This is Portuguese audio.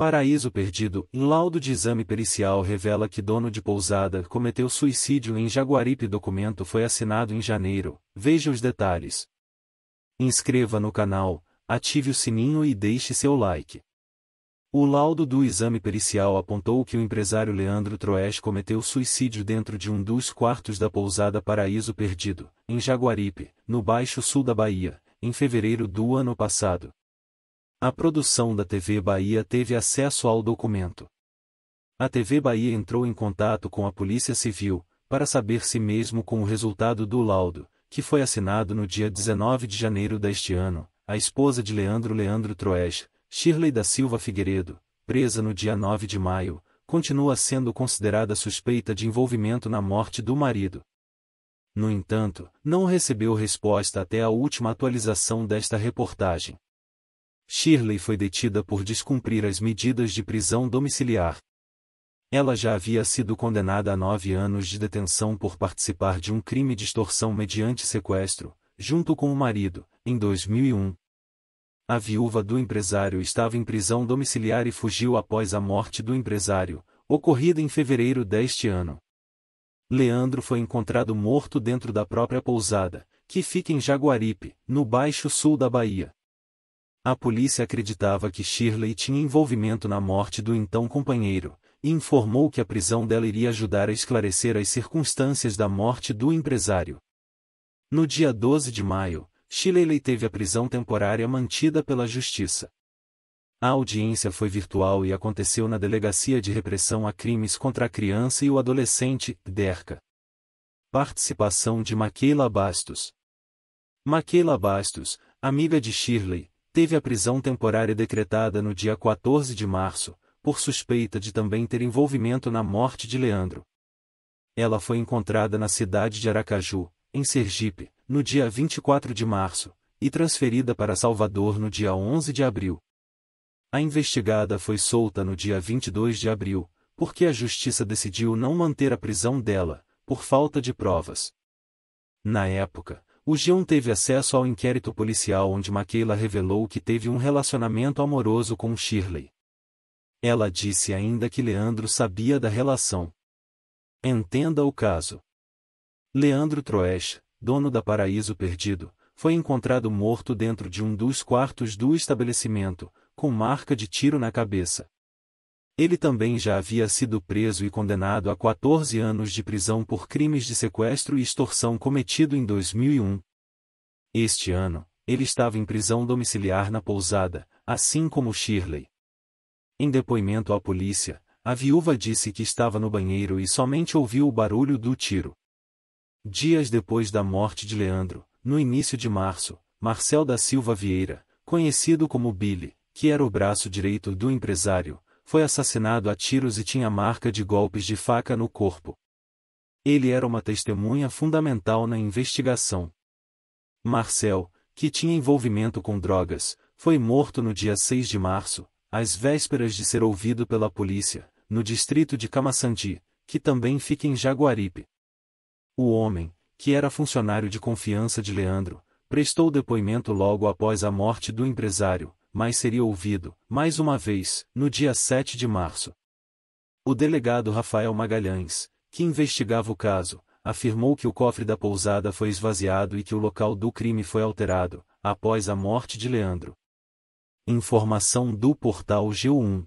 Paraíso Perdido, Em laudo de exame pericial revela que dono de pousada cometeu suicídio em Jaguaripe. Documento foi assinado em janeiro. Veja os detalhes. Inscreva no canal, ative o sininho e deixe seu like. O laudo do exame pericial apontou que o empresário Leandro Troes cometeu suicídio dentro de um dos quartos da pousada Paraíso Perdido, em Jaguaripe, no Baixo Sul da Bahia, em fevereiro do ano passado. A produção da TV Bahia teve acesso ao documento. A TV Bahia entrou em contato com a Polícia Civil, para saber se mesmo com o resultado do laudo, que foi assinado no dia 19 de janeiro deste ano, a esposa de Leandro Leandro Troes, Shirley da Silva Figueiredo, presa no dia 9 de maio, continua sendo considerada suspeita de envolvimento na morte do marido. No entanto, não recebeu resposta até a última atualização desta reportagem. Shirley foi detida por descumprir as medidas de prisão domiciliar. Ela já havia sido condenada a nove anos de detenção por participar de um crime de extorsão mediante sequestro, junto com o marido, em 2001. A viúva do empresário estava em prisão domiciliar e fugiu após a morte do empresário, ocorrida em fevereiro deste ano. Leandro foi encontrado morto dentro da própria pousada, que fica em Jaguaripe, no Baixo Sul da Bahia a polícia acreditava que Shirley tinha envolvimento na morte do então companheiro, e informou que a prisão dela iria ajudar a esclarecer as circunstâncias da morte do empresário. No dia 12 de maio, Shirley teve a prisão temporária mantida pela justiça. A audiência foi virtual e aconteceu na Delegacia de Repressão a Crimes contra a Criança e o Adolescente, DERCA. Participação de Maquila Bastos. Maquila Bastos, amiga de Shirley, teve a prisão temporária decretada no dia 14 de março, por suspeita de também ter envolvimento na morte de Leandro. Ela foi encontrada na cidade de Aracaju, em Sergipe, no dia 24 de março, e transferida para Salvador no dia 11 de abril. A investigada foi solta no dia 22 de abril, porque a justiça decidiu não manter a prisão dela, por falta de provas. Na época, o Gion teve acesso ao inquérito policial onde Maquila revelou que teve um relacionamento amoroso com Shirley. Ela disse ainda que Leandro sabia da relação. Entenda o caso. Leandro Troesch, dono da Paraíso Perdido, foi encontrado morto dentro de um dos quartos do estabelecimento, com marca de tiro na cabeça. Ele também já havia sido preso e condenado a 14 anos de prisão por crimes de sequestro e extorsão cometido em 2001. Este ano, ele estava em prisão domiciliar na pousada, assim como Shirley. Em depoimento à polícia, a viúva disse que estava no banheiro e somente ouviu o barulho do tiro. Dias depois da morte de Leandro, no início de março, Marcel da Silva Vieira, conhecido como Billy, que era o braço direito do empresário, foi assassinado a tiros e tinha marca de golpes de faca no corpo. Ele era uma testemunha fundamental na investigação. Marcel, que tinha envolvimento com drogas, foi morto no dia 6 de março, às vésperas de ser ouvido pela polícia, no distrito de Camaçandi, que também fica em Jaguaripe. O homem, que era funcionário de confiança de Leandro, prestou depoimento logo após a morte do empresário, mas seria ouvido, mais uma vez, no dia 7 de março. O delegado Rafael Magalhães, que investigava o caso, afirmou que o cofre da pousada foi esvaziado e que o local do crime foi alterado, após a morte de Leandro. Informação do portal G1.